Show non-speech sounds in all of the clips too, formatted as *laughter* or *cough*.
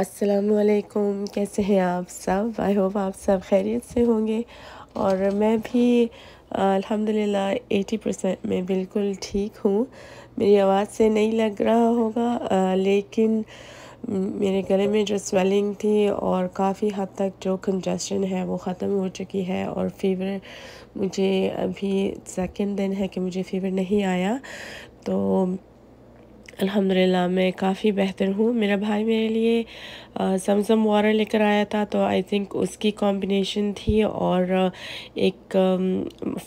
असलकुम कैसे हैं आप सब आई होप आप सब खैरियत से होंगे और मैं भी अल्हम्दुलिल्लाह 80 परसेंट में बिल्कुल ठीक हूँ मेरी आवाज़ से नहीं लग रहा होगा आ, लेकिन मेरे गले में जो स्वेलिंग थी और काफ़ी हद तक जो कंजेशन है वो ख़त्म हो चुकी है और फीवर मुझे अभी सेकेंड दिन है कि मुझे फीवर नहीं आया तो अल्हम्दुलिल्लाह मैं काफ़ी बेहतर हूँ मेरा भाई मेरे लिए समसम वाटर लेकर आया था तो आई थिंक उसकी कॉम्बिनेशन थी और एक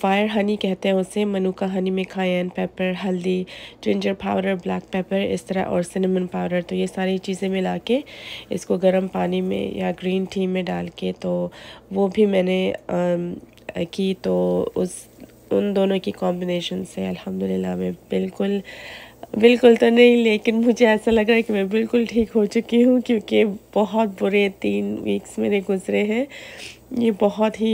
फायर हनी कहते हैं उसे मनुका हनी में खायन पेपर हल्दी जिंजर पाउडर ब्लैक पेपर इस तरह और सिनेमन पाउडर तो ये सारी चीज़ें मिला के इसको गर्म पानी में या ग्रीन टी में डाल के तो वो भी मैंने की तो उस उन दोनों की कॉम्बिनेशन से अल्हम्दुलिल्लाह मैं बिल्कुल बिल्कुल तो नहीं लेकिन मुझे ऐसा लग रहा है कि मैं बिल्कुल ठीक हो चुकी हूँ क्योंकि बहुत बुरे तीन वीक्स मेरे गुजरे हैं ये बहुत ही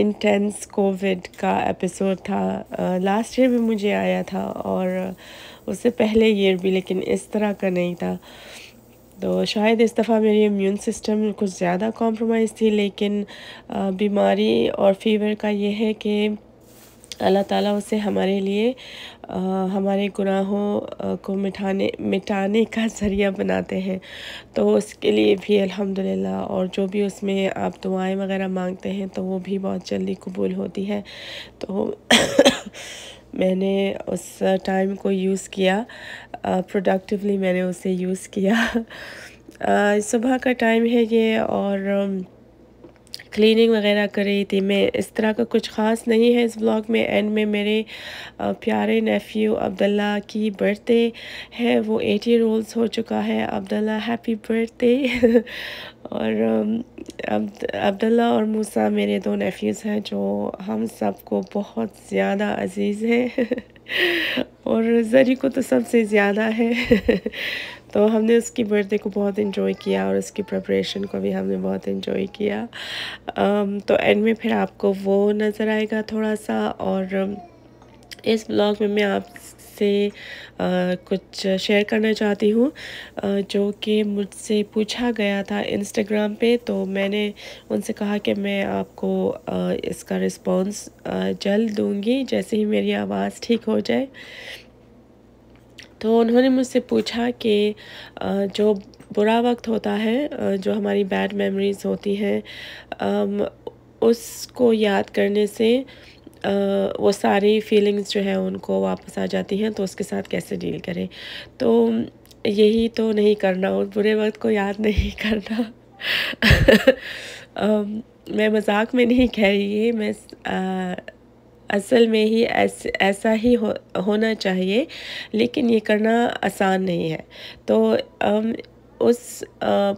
इंटेंस कोविड का एपिसोड था लास्ट ईयर भी मुझे आया था और उससे पहले ईयर भी लेकिन इस तरह का नहीं था तो शायद इस दफ़ा मेरी इम्यून सिस्टम कुछ ज़्यादा कॉम्प्रोमाइज़ थी लेकिन बीमारी और फीवर का ये है कि अल्लाह ताला उसे हमारे लिए आ, हमारे गुनाहों को मिठाने मिटाने का ज़रिया बनाते हैं तो उसके लिए भी अल्हम्दुलिल्लाह और जो भी उसमें आप दुआएं वगैरह मांगते हैं तो वो भी बहुत जल्दी कबूल होती है तो *coughs* मैंने उस टाइम को यूज़ किया प्रोडक्टिवली मैंने उसे यूज़ किया *laughs* सुबह का टाइम है ये और क्लीनिंग वगैरह कर रही थी मैं इस तरह का कुछ ख़ास नहीं है इस ब्लॉग में एंड में मेरे प्यारे नेफ्यू अब्दुल्ला की बर्थडे है वो एटी रोल्स हो चुका है अब्दुल्ला हैप्पी बर्थडे *laughs* और अब्दुल्ला और मूसा मेरे दो नेफ्यूज़ हैं जो हम सबको बहुत ज़्यादा अजीज़ हैं *laughs* और जरी को तो सबसे ज़्यादा है *laughs* तो हमने उसकी बर्थडे को बहुत इन्जॉय किया और उसकी प्रपरेशन को भी हमने बहुत इन्जॉय किया तो एंड में फिर आपको वो नज़र आएगा थोड़ा सा और इस ब्लॉग में मैं आप से आ, कुछ शेयर करना चाहती हूँ जो कि मुझसे पूछा गया था इंस्टाग्राम पे तो मैंने उनसे कहा कि मैं आपको आ, इसका रिस्पांस जल्द दूँगी जैसे ही मेरी आवाज़ ठीक हो जाए तो उन्होंने मुझसे पूछा कि जो बुरा वक्त होता है जो हमारी बैड मेमोरीज़ होती हैं उसको याद करने से वो सारी फीलिंग्स जो है उनको वापस आ जाती हैं तो उसके साथ कैसे डील करें तो यही तो नहीं करना और बुरे वक्त को याद नहीं *laughs* करना मैं मजाक में नहीं कह रही है मैं आ, असल में ही ऐस, ऐसा ही हो, होना चाहिए लेकिन ये करना आसान नहीं है तो अम, उस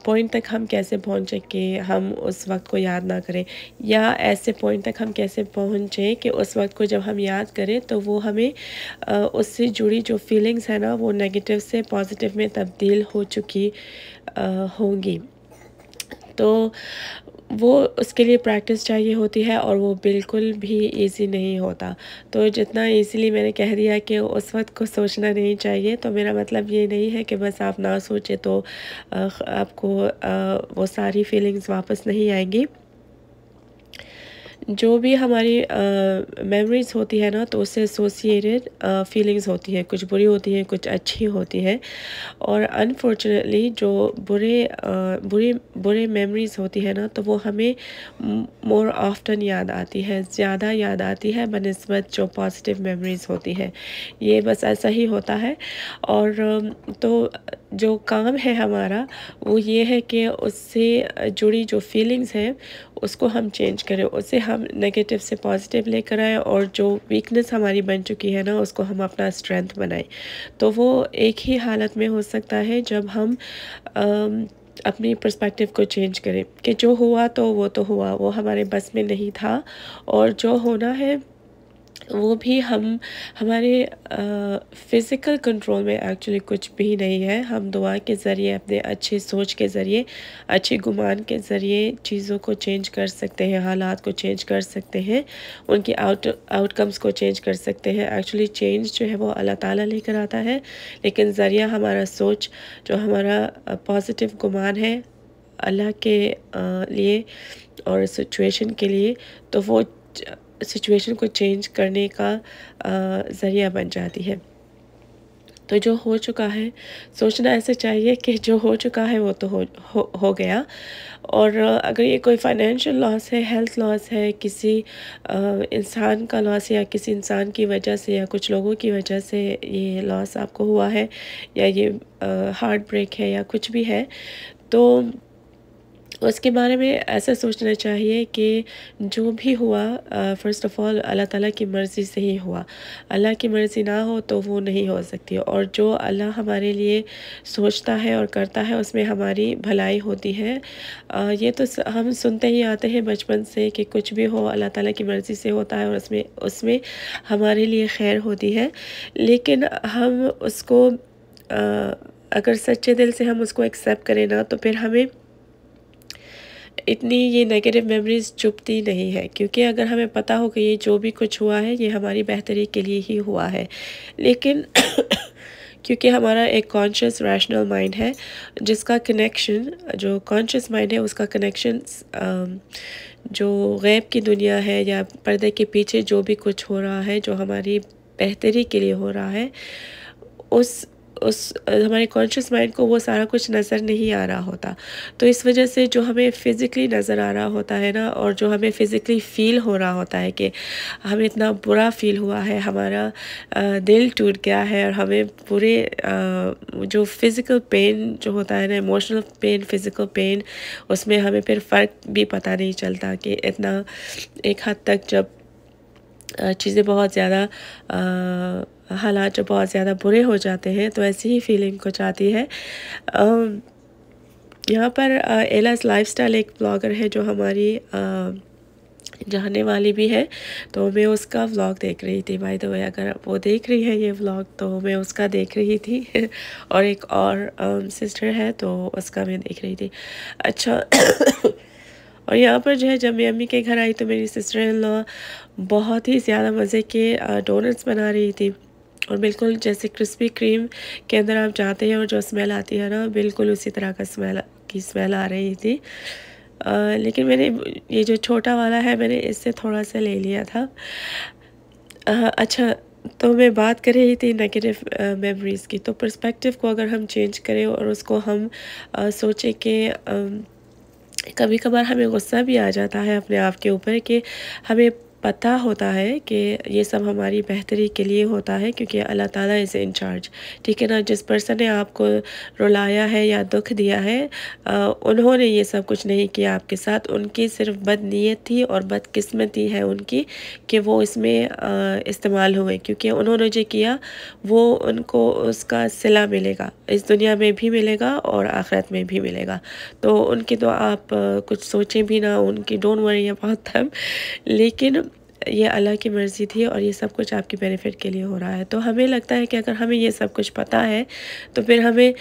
पॉइंट तक हम कैसे पहुँचें कि हम उस वक्त को याद ना करें या ऐसे पॉइंट तक हम कैसे पहुँचें कि उस वक्त को जब हम याद करें तो वो हमें उससे जुड़ी जो फीलिंग्स है ना वो नेगेटिव से पॉजिटिव में तब्दील हो चुकी होंगी तो वो उसके लिए प्रैक्टिस चाहिए होती है और वो बिल्कुल भी इजी नहीं होता तो जितना इजीली मैंने कह दिया कि उस वक्त को सोचना नहीं चाहिए तो मेरा मतलब ये नहीं है कि बस आप ना सोचें तो आपको वो सारी फीलिंग्स वापस नहीं आएंगी जो भी हमारी मेमोरीज़ होती है ना तो उससे एसोसिएटेड फीलिंग्स होती हैं कुछ बुरी होती हैं कुछ अच्छी होती है और अनफॉर्चुनेटली जो बुरे बुरी बुरे मेमोरीज़ होती है ना तो वो हमें मोर ऑफ्टन याद आती है ज़्यादा याद आती है बनस्बत जो पॉजिटिव मेमोरीज़ होती है ये बस ऐसा ही होता है और तो जो काम है हमारा वो ये है कि उससे जुड़ी जो फीलिंग्स हैं उसको हम चेंज करें उसे हम नेगेटिव से पॉजिटिव लेकर आए और जो वीकनेस हमारी बन चुकी है ना उसको हम अपना स्ट्रेंथ बनाएं तो वो एक ही हालत में हो सकता है जब हम आम, अपनी पर्सपेक्टिव को चेंज करें कि जो हुआ तो वो तो हुआ वो हमारे बस में नहीं था और जो होना है वो भी हम हमारे फ़िज़िकल कंट्रोल में एक्चुअली कुछ भी नहीं है हम दुआ के ज़रिए अपने अच्छे सोच के ज़रिए अच्छे गुमान के ज़रिए चीज़ों को चेंज कर सकते हैं हालात को चेंज कर सकते हैं उनके आउट आउटकम्स को चेंज कर सकते हैं एक्चुअली चेंज जो है वो अल्लाह ताला लेकर आता है लेकिन ज़रिया हमारा सोच जो हमारा पॉजिटिव गुमान है अल्लाह के लिए और सिचुएशन के लिए तो वो सिचुएशन को चेंज करने का ज़रिया बन जाती है तो जो हो चुका है सोचना ऐसे चाहिए कि जो हो चुका है वो तो हो हो, हो गया और अगर ये कोई फाइनेंशियल लॉस है हेल्थ लॉस है किसी इंसान का लॉस या किसी इंसान की वजह से या कुछ लोगों की वजह से ये लॉस आपको हुआ है या ये हार्ट ब्रेक है या कुछ भी है तो उसके बारे में ऐसा सोचना चाहिए कि जो भी हुआ फ़र्स्ट ऑफ़ ऑल अल्लाह ताला की मर्ज़ी से ही हुआ अल्लाह की मर्ज़ी ना हो तो वो नहीं हो सकती और जो अल्लाह हमारे लिए सोचता है और करता है उसमें हमारी भलाई होती है आ, ये तो हम सुनते ही आते हैं बचपन से कि कुछ भी हो अल्लाह ताला की मर्ज़ी से होता है और उसमें उसमें हमारे लिए खैर होती है लेकिन हम उसको आ, अगर सच्चे दिल से हम उसको एक्सेप्ट करें ना तो फिर हमें इतनी ये नेगेटिव मेमोरीज़ चुपती नहीं है क्योंकि अगर हमें पता हो कि ये जो भी कुछ हुआ है ये हमारी बेहतरी के लिए ही हुआ है लेकिन *coughs* क्योंकि हमारा एक कॉन्शियस रैशनल माइंड है जिसका कनेक्शन जो कॉन्शियस माइंड है उसका कनेक्शन जो गैब की दुनिया है या पर्दे के पीछे जो भी कुछ हो रहा है जो हमारी बेहतरी के लिए हो रहा है उस उस हमारे कॉन्शियस माइंड को वो सारा कुछ नज़र नहीं आ रहा होता तो इस वजह से जो हमें फ़िज़िकली नज़र आ रहा होता है ना और जो हमें फ़िज़िकली फ़ील हो रहा होता है कि हमें इतना बुरा फील हुआ है हमारा दिल टूट गया है और हमें पूरे जो फ़िज़िकल पेन जो होता है ना इमोशनल पेन फ़िज़िकल पेन उसमें हमें फिर फ़र्क भी पता नहीं चलता कि इतना एक हद तक जब चीज़ें बहुत ज़्यादा हालात जो बहुत ज़्यादा बुरे हो जाते हैं तो ऐसी ही फीलिंग कुछ आती है यहाँ पर एलास स्टाइल एक ब्लॉगर है जो हमारी जाने वाली भी है तो मैं उसका व्लॉग देख रही थी भाई तो अगर वो देख रही है ये व्लॉग तो मैं उसका देख रही थी *laughs* और एक और सिस्टर है तो उसका मैं देख रही थी अच्छा और यहाँ पर जो है जब मैं अम्मी के घर आई तो मेरी सिस्टर इन लॉ बहुत ही ज़्यादा मज़े के डोनट्स बना रही थी और बिल्कुल जैसे क्रिस्पी क्रीम के अंदर आप जाते हैं और जो स्मेल आती है ना बिल्कुल उसी तरह का स्मेल की स्मेल आ रही थी आ, लेकिन मैंने ये जो छोटा वाला है मैंने इससे थोड़ा सा ले लिया था आ, अच्छा तो मैं बात कर रही थी नेगेटिव मेमोरीज़ की तो पर्सपेक्टिव को अगर हम चेंज करें और उसको हम आ, सोचें कि कभी कभार हमें गुस्सा भी आ जाता है अपने आप के ऊपर कि हमें पता होता है कि ये सब हमारी बेहतरी के लिए होता है क्योंकि अल्लाह ताला इज़ इन चार्ज ठीक है ना जिस पर्सन ने आपको रुलाया है या दुख दिया है आ, उन्होंने ये सब कुछ नहीं किया आपके साथ उनकी सिर्फ बदनीयत थी और बदक़स्मती है उनकी कि वो इसमें इस्तेमाल हुए क्योंकि उन्होंने जो किया वो उनको उसका सिला मिलेगा इस दुनिया में भी मिलेगा और आखिरत में भी मिलेगा तो उनकी तो आप कुछ सोचें भी ना उनकी डोंट वरी अबाउट दैम लेकिन ये अल्लाह की मर्ज़ी थी और ये सब कुछ आपकी बेनिफिट के लिए हो रहा है तो हमें लगता है कि अगर हमें ये सब कुछ पता है तो फिर हमें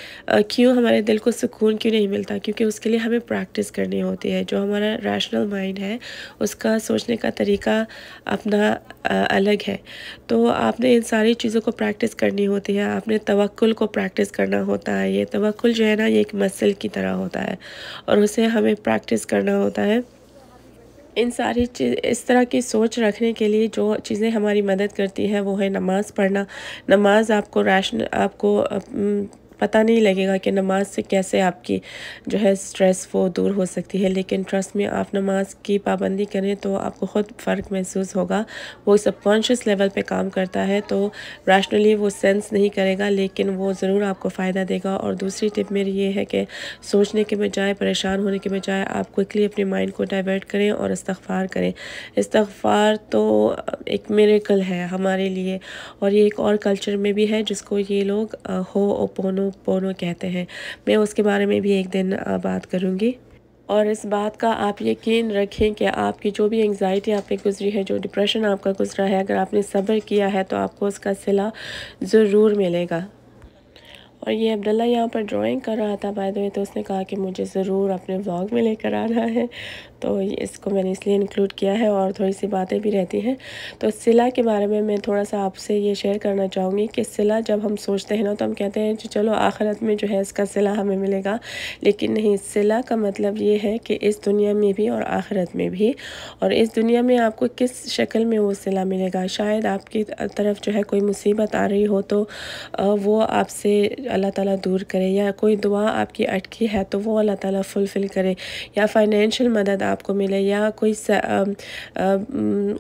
क्यों हमारे दिल को सुकून क्यों नहीं मिलता क्योंकि उसके लिए हमें प्रैक्टिस करनी होती है जो हमारा रैशनल माइंड है उसका सोचने का तरीका अपना अलग है तो आपने इन सारी चीज़ों को प्रैक्टिस करनी होती है आपने तवक्ल को प्रैक्टिस करना होता है ये तवक्ल जो है ना ये एक मसल की तरह होता है और उसे हमें प्रैक्टिस करना होता है इन सारी चीज़ इस तरह की सोच रखने के लिए जो चीज़ें हमारी मदद करती हैं वो है नमाज़ पढ़ना नमाज आपको राशन आपको पता नहीं लगेगा कि नमाज से कैसे आपकी जो है स्ट्रेस वो दूर हो सकती है लेकिन ट्रस्ट में आप नमाज की पाबंदी करें तो आपको ख़ुद फ़र्क महसूस होगा वो सबकॉन्शियस लेवल पे काम करता है तो रैशनली वो सेंस नहीं करेगा लेकिन वो ज़रूर आपको फ़ायदा देगा और दूसरी टिप मेरी ये है कि सोचने के बजाय परेशान होने के बजाय आप क्विकली अपने माइंड को डाइवर्ट करें और इस्तफ़ार करें इस्तफ़ार तो एक मेरेकल है हमारे लिए और ये एक और कल्चर में भी है जिसको ये लोग हो ओपोनो लोग कहते हैं मैं उसके बारे में भी एक दिन बात करूँगी और इस बात का आप यकीन रखें कि आपकी जो भी एंग्जाइटी आप पे गुजरी है जो डिप्रेशन आपका गुजरा है अगर आपने सब्र किया है तो आपको उसका सिला ज़रूर मिलेगा और ये अब्दुल्ला यहाँ पर ड्राइंग कर रहा था बाय द वे तो उसने कहा कि मुझे ज़रूर अपने व्लॉग में लेकर आना है तो इसको मैंने इसलिए इंक्लूड किया है और थोड़ी सी बातें भी रहती हैं तो सिला के बारे में मैं थोड़ा सा आपसे ये शेयर करना चाहूँगी कि सिला जब हम सोचते हैं ना तो हम कहते हैं कि चलो आखिरत में जो है इसका सिला हमें मिलेगा लेकिन नहीं सिला का मतलब ये है कि इस दुनिया में भी और आखिरत में भी और इस दुनिया में आपको किस शक्ल में वो सिला मिलेगा शायद आपकी तरफ जो है कोई मुसीबत आ रही हो तो वो आपसे अल्लाह ताला दूर करे या कोई दुआ आपकी अटकी है तो वो अल्लाह ताला फुलफ़िल करे या फाइनेंशियल मदद आपको मिले या कोई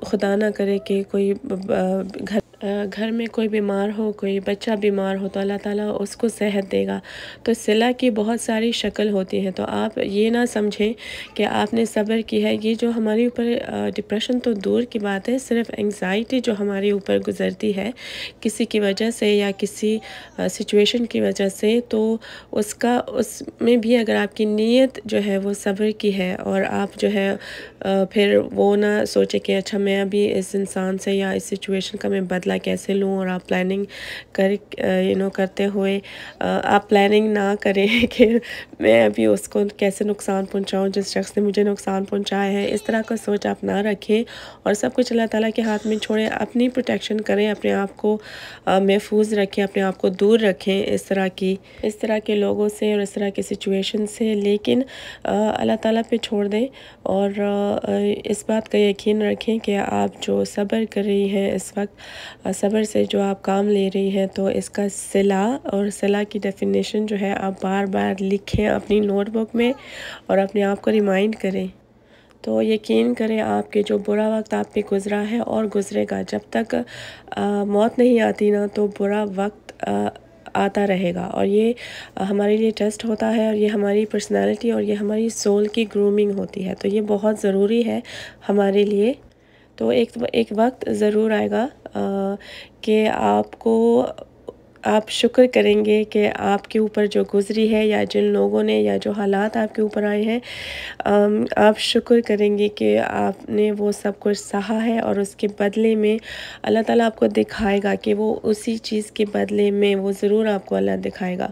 खुदा ना करे कि कोई घर घर में कोई बीमार हो कोई बच्चा बीमार हो तो अल्लाह ताला उसको सेहत देगा तो सिला की बहुत सारी शक्ल होती है तो आप ये ना समझें कि आपने सब्र की है ये जो हमारे ऊपर डिप्रेशन तो दूर की बात है सिर्फ एंग्ज़ाइटी जो हमारे ऊपर गुजरती है किसी की वजह से या किसी सिचुएशन की वजह से तो उसका उसमें भी अगर आपकी नीयत जो है वो सब्र की है और आप जो है फिर वो ना सोचे कि अच्छा मैं अभी इस इंसान से या इस सिचुएशन का मैं बदल बदला कैसे लूँ और आप प्लानिंग कर यू uh, नो करते हुए uh, आप प्लानिंग ना करें *laughs* कि मैं अभी उसको कैसे नुकसान पहुँचाऊँ जिस शख्स ने मुझे नुकसान पहुँचाया है इस तरह का सोच आप ना रखें और सब कुछ अल्लाह ताली के हाथ में छोड़ें अपनी प्रोटेक्शन करें अपने आप को uh, महफूज रखें अपने आप को दूर रखें इस तरह की इस तरह के लोगों से और इस तरह की सिचुएशन से लेकिन अल्लाह ताला पे छोड़ दें और इस बात का यकीन रखें कि आप जो सब्र कर रही हैं इस वक्त सबर सब्र से जो आप काम ले रही हैं तो इसका सिला और सिला की डेफिनेशन जो है आप बार बार लिखें अपनी नोटबुक में और अपने आप को रिमाइंड करें तो यकीन करें आपके जो बुरा वक्त आप पे गुज़रा है और गुज़रेगा जब तक आ, मौत नहीं आती ना तो बुरा वक्त आ, आता रहेगा और ये हमारे लिए टेस्ट होता है और ये हमारी पर्सनालिटी और ये हमारी सोल की ग्रूमिंग होती है तो ये बहुत ज़रूरी है हमारे लिए तो एक एक वक्त ज़रूर आएगा कि आपको आप शुक्र करेंगे कि आपके ऊपर जो गुज़री है या जिन लोगों ने या जो हालात आपके ऊपर आए हैं आप शुक्र करेंगे कि आपने वो सब कुछ सहा है और उसके बदले में अल्लाह ताला आपको दिखाएगा कि वो उसी चीज़ के बदले में वो ज़रूर आपको अल्लाह दिखाएगा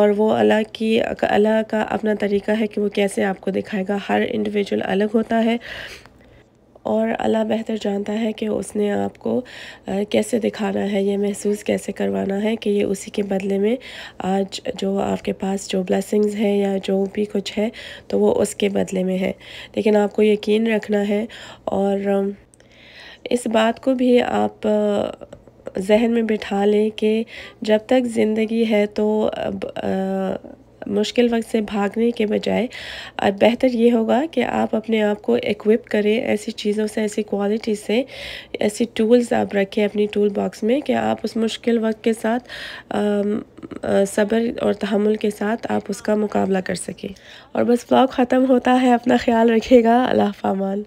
और वो अल्लाह की अल्लाह का अपना तरीका है कि वो कैसे आपको दिखाएगा हर इंडिविजुअल अलग होता है और अल्लाह बेहतर जानता है कि उसने आपको कैसे दिखाना है ये महसूस कैसे करवाना है कि ये उसी के बदले में आज जो आपके पास जो ब्लेसिंग्स है या जो भी कुछ है तो वो उसके बदले में है लेकिन आपको यकीन रखना है और इस बात को भी आप जहन में बिठा लें कि जब तक ज़िंदगी है तो अब, आ, मुश्किल वक्त से भागने के बजाय बेहतर ये होगा कि आप अपने आप को इक्विप करें ऐसी चीज़ों से ऐसी क्वालिटी से ऐसी टूल्स आप रखें अपनी टूल बॉक्स में कि आप उस मुश्किल वक्त के साथ सब्र और तहमुल के साथ आप उसका मुकाबला कर सकें और बस ब्लॉग ख़त्म होता है अपना ख्याल रखिएगा अल्लाह फामान